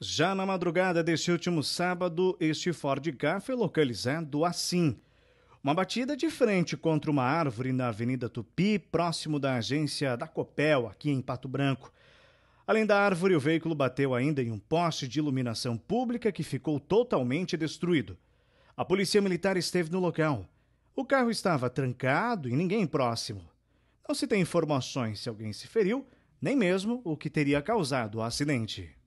Já na madrugada deste último sábado, este Ford Ka foi localizado assim. Uma batida de frente contra uma árvore na Avenida Tupi, próximo da agência da Copel, aqui em Pato Branco. Além da árvore, o veículo bateu ainda em um poste de iluminação pública que ficou totalmente destruído. A polícia militar esteve no local. O carro estava trancado e ninguém próximo. Não se tem informações se alguém se feriu, nem mesmo o que teria causado o acidente.